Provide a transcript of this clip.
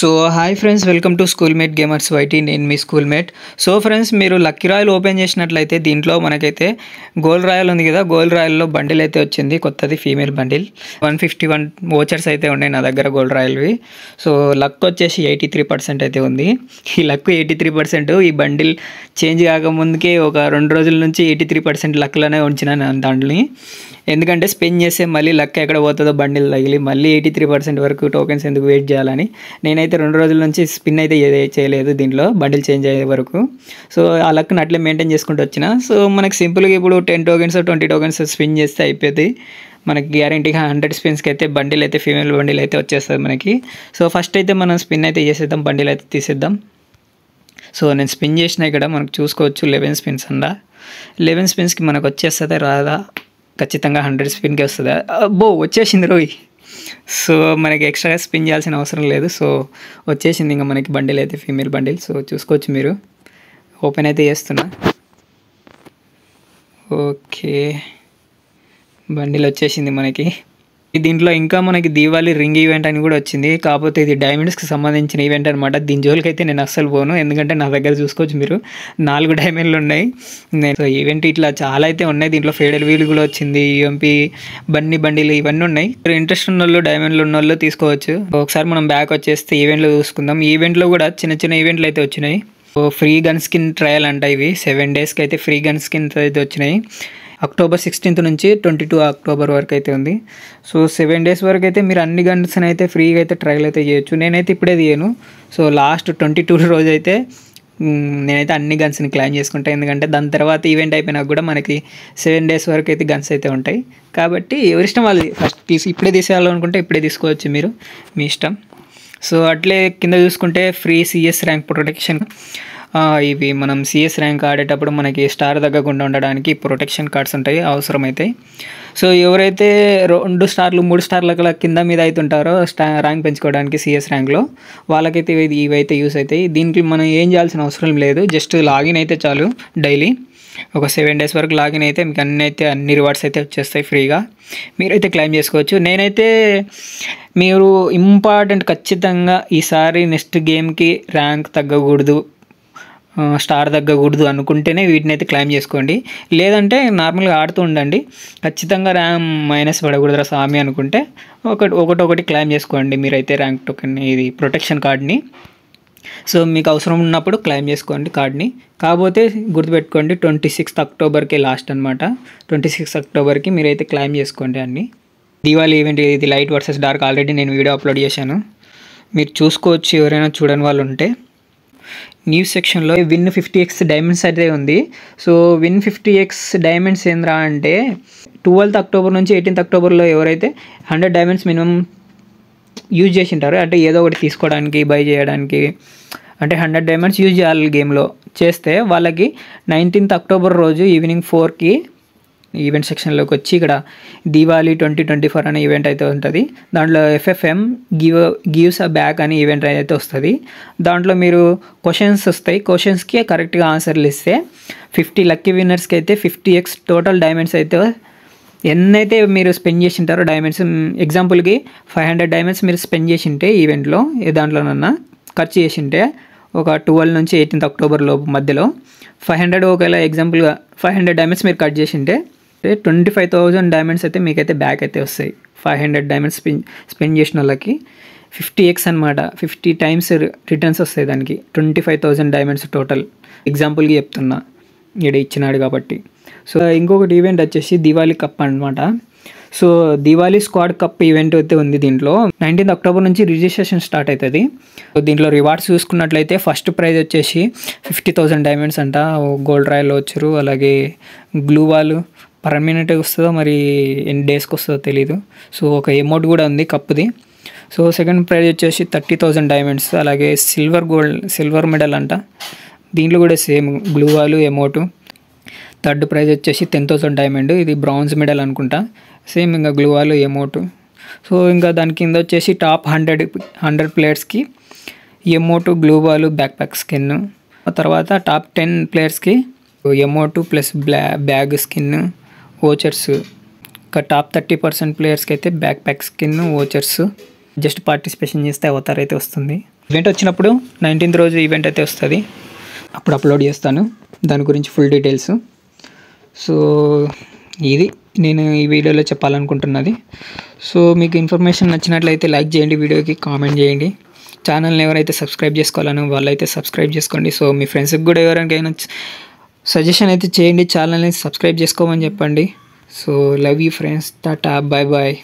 so hi friends welcome to school mate gamers YT నేను మీ school mate so friends మీరు lucky royal open చేసినట్లయితే దీంట్లో మనకైతే గోల్డ్ రాయల్ ఉంది కదా గోల్డ్ రాయల్లో బండిల్ అయితే వచ్చింది కొత్తది female bundle one fifty one vouchers అయితే ఉన్నాయి నా దగ్గర గోల్డ్ రాయల్వి సో లక్ వచ్చేసి ఎయిటీ త్రీ పర్సెంట్ అయితే ఉంది ఈ లక్ ఎయిటీ త్రీ పర్సెంట్ ఈ బండిల్ చేంజ్ కాకముందుకే ఒక రెండు రోజుల నుంచి ఎయిటీ త్రీ పర్సెంట్ లక్లోనే ఉంచిన దాంట్లోని ఎందుకంటే స్పెన్ చేస్తే మళ్ళీ లక్ ఎక్కడ పోతుందో బండిల్ తగిలి మళ్ళీ ఎయిటీ త్రీ పర్సెంట్ వరకు టోకెన్స్ ఎందుకు వెయిట్ చేయాలని నేనైతే రెండు రోజుల నుంచి స్పిన్ అయితే చేయలేదు దీంట్లో బండిల్ చేంజ్ అయ్యే వరకు సో ఆ లక్ని అట్లే మెయింటైన్ చేసుకుంటూ వచ్చిన సో మనకి సింపుల్గా ఇప్పుడు ten tokens twenty tokens spin చేస్తే అయిపోతుంది మనకి గ్యారంటీగా హండ్రెడ్ స్పిన్స్కి అయితే బండిల్ అయితే ఫీమేల్ బండిల్ అయితే వచ్చేస్తుంది మనకి సో ఫస్ట్ అయితే మనం స్పిన్ అయితే చేసేద్దాం బండిల్ అయితే తీసేద్దాం సో నేను స్పిన్ చేసిన ఇక్కడ మనకు చూసుకోవచ్చు లెవెన్ స్పిన్స్ అందా లెవెన్ స్పిన్స్కి మనకు వచ్చేస్తుంది రాదా ఖచ్చితంగా హండ్రెడ్ స్పిన్కే వస్తుంది బో వచ్చేసింది రోయ్ సో మనకి ఎక్స్ట్రాగా స్పిన్ చేయాల్సిన అవసరం లేదు సో వచ్చేసింది ఇంకా మనకి బండిల్ అయితే ఫీమేల్ బండిల్ సో చూసుకోవచ్చు మీరు ఓపెన్ అయితే చేస్తున్నా ఓకే బండిల్ వచ్చేసింది మనకి దీంట్లో ఇంకా మనకి దీవాలి రింగ్ ఈవెంట్ అని కూడా వచ్చింది కాకపోతే ఇది డైమండ్స్కి సంబంధించిన ఈవెంట్ అనమాట దీని జోలికి అయితే నేను అస్సలు పోను ఎందుకంటే నా దగ్గర చూసుకోవచ్చు మీరు నాలుగు డైమండ్లు ఉన్నాయి నేను ఈవెంట్ ఇట్లా చాలా అయితే ఉన్నాయి దీంట్లో ఫేడల్ వీల్ కూడా వచ్చింది యూఎంపీ బన్ని బండిలు ఇవన్నీ ఉన్నాయి ఇంట్రెస్ట్ ఉన్న వాళ్ళు డైమండ్లు ఉన్న వాళ్ళు తీసుకోవచ్చు ఒకసారి మనం బ్యాక్ వచ్చేస్తే ఈవెంట్లు చూసుకుందాం ఈవెంట్లో కూడా చిన్న చిన్న ఈవెంట్లు అయితే వచ్చినాయి ఫ్రీ గన్ స్కిన్ ట్రయల్ అంట ఇవి సెవెన్ డేస్కి అయితే ఫ్రీ గన్ స్కిన్ అయితే వచ్చినాయి అక్టోబర్ సిక్స్టీన్త్ నుంచి ట్వంటీ టూ అక్టోబర్ వరకు అయితే ఉంది సో సెవెన్ డేస్ వరకు అయితే మీరు అన్ని గన్స్ అయితే ఫ్రీగా అయితే ట్రయల్ అయితే చేయొచ్చు నేనైతే ఇప్పుడే తీయను సో లాస్ట్ ట్వంటీ టూ రోజైతే నేనైతే అన్ని గన్స్ని క్లైమ్ చేసుకుంటాను ఎందుకంటే దాని తర్వాత ఈవెంట్ అయిపోయినా కూడా మనకి సెవెన్ డేస్ వరకు అయితే గన్స్ అయితే ఉంటాయి కాబట్టి ఎవరి ఇష్టం వాళ్ళు ఫస్ట్ తీసి ఇప్పుడే తీసేయాలనుకుంటే ఇప్పుడే తీసుకోవచ్చు మీరు మీ ఇష్టం సో అట్లే కింద చూసుకుంటే ఫ్రీ సిఎస్ ర్యాంక్ ప్రొటెక్షన్ ఇవి మనం సిఎస్ ర్యాంక్ ఆడేటప్పుడు మనకి స్టార్ తగ్గకుండా ఉండడానికి ప్రొటెక్షన్ కార్డ్స్ ఉంటాయి అవసరమైతాయి సో ఎవరైతే రెండు స్టార్లు మూడు స్టార్ల కింద మీద అవుతుంటారో స్టా ర్యాంక్ పెంచుకోవడానికి సిఎస్ ర్యాంక్లో వాళ్ళకైతే ఇవైతే యూస్ అవుతాయి దీనికి మనం ఏం చేయాల్సిన అవసరం లేదు జస్ట్ లాగిన్ అయితే చాలు డైలీ ఒక సెవెన్ డేస్ వరకు లాగిన్ అయితే మీకు అన్నీ అయితే అన్ని రివార్డ్స్ అయితే వచ్చేస్తాయి ఫ్రీగా మీరైతే క్లెయిమ్ చేసుకోవచ్చు నేనైతే మీరు ఇంపార్టెంట్ ఖచ్చితంగా ఈసారి నెక్స్ట్ గేమ్కి ర్యాంక్ తగ్గకూడదు స్టార్ తగ్గకూడదు అనుకుంటేనే వీటిని అయితే క్లైమ్ చేసుకోండి లేదంటే నార్మల్గా ఆడుతూ ఉండండి ఖచ్చితంగా ర్యామ్ మైనస్ పడకూడదురా స్వామి అనుకుంటే ఒకటి ఒకటొకటి క్లైమ్ చేసుకోండి మీరైతే ర్యాంక్ టోకెన్ ఇది ప్రొటెక్షన్ కార్డ్ని సో మీకు అవసరం ఉన్నప్పుడు క్లైమ్ చేసుకోండి కార్డ్ని కాకపోతే గుర్తుపెట్టుకోండి ట్వంటీ సిక్స్త్ అక్టోబర్కి లాస్ట్ అనమాట ట్వంటీ సిక్స్త్ అక్టోబర్కి మీరైతే క్లైమ్ చేసుకోండి అన్నీ దీవాలి ఈవెంట్ ఇది లైట్ వర్సెస్ డార్క్ ఆల్రెడీ నేను వీడియో అప్లోడ్ చేశాను మీరు చూసుకోవచ్చు ఎవరైనా చూడని వాళ్ళు ఉంటే న్యూ సెక్షన్లో విన్ ఫిఫ్టీ ఎక్స్ డైమండ్స్ అయితే ఉంది so win fifty X diamonds ఏంద్రా అంటే ట్వెల్త్ అక్టోబర్ నుంచి ఎయిటీన్త్ అక్టోబర్లో ఎవరైతే హండ్రెడ్ డైమండ్స్ మినిమం యూజ్ చేసి ఉంటారు అంటే ఏదో ఒకటి తీసుకోవడానికి బై చేయడానికి అంటే హండ్రెడ్ డైమండ్స్ యూజ్ చేయాలి గేమ్లో చేస్తే వాళ్ళకి నైన్టీన్త్ అక్టోబర్ రోజు ఈవినింగ్ ఫోర్కి ఈవెంట్ సెక్షన్లోకి వచ్చి ఇక్కడ దీవాలి ట్వంటీ ట్వంటీ ఫోర్ అనే ఈవెంట్ అయితే ఉంటుంది దాంట్లో FFM give gives a back అనే ఈవెంట్ అయితే వస్తుంది దాంట్లో మీరు క్వశ్చన్స్ వస్తాయి క్వశ్చన్స్కి కరెక్ట్గా ఆన్సర్లు ఇస్తే ఫిఫ్టీ లక్కీ విన్నర్స్కి అయితే ఫిఫ్టీ ఎక్స్ టోటల్ డైమండ్స్ అయితే ఎన్నైతే మీరు స్పెండ్ చేసి ఉంటారో డైమండ్స్ ఎగ్జాంపుల్కి ఫైవ్ హండ్రెడ్ డైమండ్స్ మీరు స్పెండ్ ఉంటే ఈవెంట్లో ఏ దాంట్లోనన్నా ఖర్చు చేసింటే ఒక ట్వెల్వ్ నుంచి ఎయిటీన్త్ అక్టోబర్లో మధ్యలో ఫైవ్ హండ్రెడ్ ఒకవేళ ఎగ్జాంపుల్గా ఫైవ్ హండ్రెడ్ డైమండ్స్ మీరు కట్ ఉంటే అంటే ట్వంటీ ఫైవ్ థౌజండ్ డైమండ్స్ అయితే మీకైతే బ్యాక్ అయితే వస్తాయి five hundred diamonds spend spend చేసిన వాళ్ళకి ఫిఫ్టీ ఎక్స్ అనమాట ఫిఫ్టీ టైమ్స్ రిటర్న్స్ వస్తాయి దానికి twenty five thousand diamonds total ఎగ్జాంపుల్గా చెప్తున్నా ఇక్కడ ఇచ్చినాడు కాబట్టి సో ఇంకొకటి ఈవెంట్ వచ్చేసి దివాళీ కప్ అనమాట so Diwali squad cup event అయితే ఉంది దీంట్లో నైన్టీన్త్ అక్టోబర్ నుంచి రిజిస్ట్రేషన్ స్టార్ట్ అవుతుంది దీంట్లో రివార్డ్స్ చూసుకున్నట్లయితే ఫస్ట్ ప్రైజ్ వచ్చేసి ఫిఫ్టీ థౌసండ్ డైమండ్స్ అంట గోల్డ్ రాయల్ వచ్చారు అలాగే గ్లూ వాల్ పర్మనెంట్ వస్తుందో మరి ఎన్ని డేస్కి వస్తుందో తెలియదు సో ఒక అమౌంట్ కూడా ఉంది కప్పుది సో సెకండ్ ప్రైజ్ వచ్చేసి థర్టీ థౌజండ్ డైమండ్స్ అలాగే సిల్వర్ గోల్డ్ సిల్వర్ మెడల్ అంట దీంట్లో కూడా సేమ్ బ్లూ వాళ్ళు ఎమోటు థర్డ్ ప్రైజ్ వచ్చేసి టెన్ థౌసండ్ డైమండ్ ఇది బ్రాంజ్ మెడల్ అనుకుంటా సేమ్ ఇంకా గ్లూ వాళ్ళు ఎమోట్ సో ఇంకా దాని కింద వచ్చేసి టాప్ హండ్రెడ్ హండ్రెడ్ ప్లేయర్స్కి emote gloo ball backpack skin తర్వాత టాప్ టెన్ ప్లేయర్స్కి emote plus blah bag skin vouchers ఇంకా టాప్ థర్టీ పర్సెంట్ ప్లేయర్స్కి అయితే back backpack skin vouchers just participation చేస్తే అవతార్ అయితే వస్తుంది ఈవెంట్ వచ్చినప్పుడు నైన్టీన్త్ రోజు ఈవెంట్ అయితే వస్తుంది అప్పుడు అప్లోడ్ చేస్తాను దాని గురించి ఫుల్ డీటెయిల్స్ సో ఇది నేను ఈ వీడియోలో చెప్పాలనుకుంటున్నది సో మీకు ఇన్ఫర్మేషన్ నచ్చినట్లయితే లైక్ చేయండి వీడియోకి కామెంట్ చేయండి ఛానల్ని ఎవరైతే సబ్స్క్రైబ్ చేసుకోవాలనో వాళ్ళైతే సబ్స్క్రైబ్ చేసుకోండి సో మీ ఫ్రెండ్స్కి కూడా ఎవరైనా సజెషన్ అయితే చేయండి ఛానల్ని సబ్స్క్రైబ్ చేసుకోమని చెప్పండి so love you friends tata bye bye